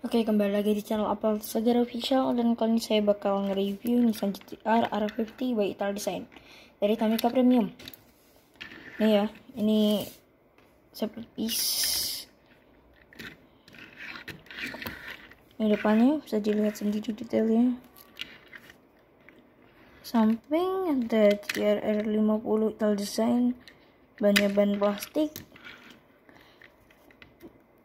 Oke kembali lagi di channel Apple Sagar Official dan kali ini saya bakal nge-review Nissan GTR R50 by Ital Design dari Tamika Premium. Nih ya, ini separate piece. Ini depannya bisa dilihat sendiri detailnya. Samping ada GTR R50 Ital Design, banyak ban plastik,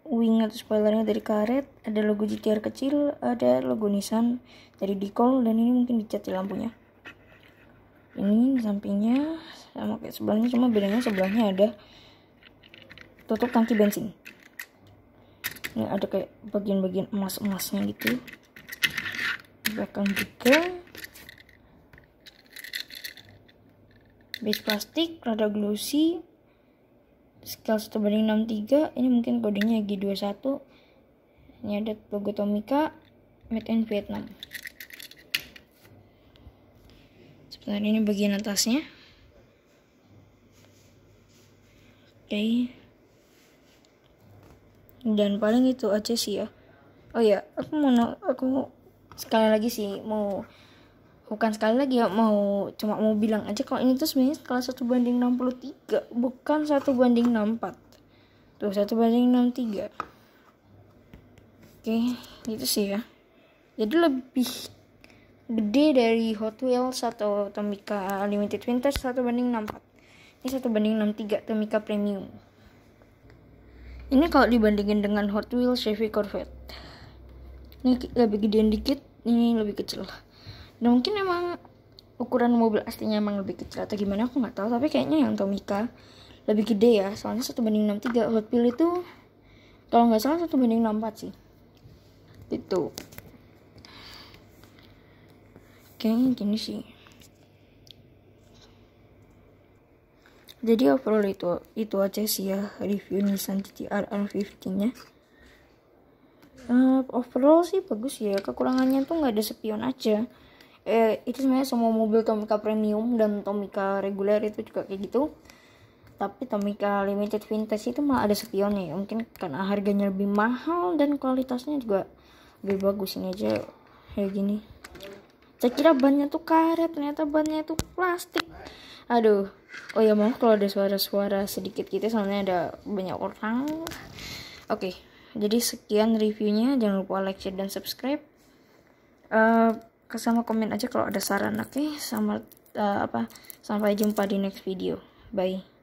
wing atau spoilernya dari karet, ada logo GTR kecil, ada logo Nissan dari decal dan ini mungkin dicat di lampunya. Ini sampingnya sama kayak sebelahnya cuma bedanya sebelahnya ada tutup tangki bensin. Ini ada kayak bagian-bagian emas-emasnya gitu. Di belakang juga base plastik, rada glossy, skill satu banding 63 ini mungkin kodenya G21 ini ada logo Tomica made in Vietnam sebenarnya ini bagian atasnya oke okay. dan paling itu aja sih ya oh ya aku mau aku sekali lagi sih mau bukan sekali lagi ya mau cuma mau bilang aja kalau ini tuh sebenarnya kelas 1 banding 63 bukan 1 banding 64 tuh 1 banding 63 oke gitu sih ya jadi lebih gede dari Hot Wheels atau Tomica Limited Vintage 1 banding 64 ini 1 banding 63 Tomica Premium ini kalau dibandingin dengan Hot Wheels Chevy Corvette ini lebih gedean dikit ini lebih kecil lah dan nah, mungkin emang ukuran mobil aslinya emang lebih kecil atau gimana aku nggak tahu tapi kayaknya yang Tomica lebih gede ya soalnya satu banding enam tiga Hot Wheels itu kalau nggak salah satu banding enam empat sih itu kayaknya gini sih jadi overall itu itu aja sih ya review Nissan GTR R50 nya uh, eh, overall sih bagus ya kekurangannya tuh nggak ada spion aja eh, itu sebenarnya semua mobil Tomica Premium dan Tomica reguler itu juga kayak gitu tapi Tomica Limited Vintage itu malah ada spionnya ya mungkin karena harganya lebih mahal dan kualitasnya juga lebih bagus ini aja kayak gini saya kira bannya tuh karet ternyata bannya tuh plastik aduh oh ya mau kalau ada suara-suara sedikit gitu soalnya ada banyak orang oke okay, jadi sekian reviewnya jangan lupa like share dan subscribe uh, sama komen aja kalau ada saran oke okay? sama uh, apa sampai jumpa di next video bye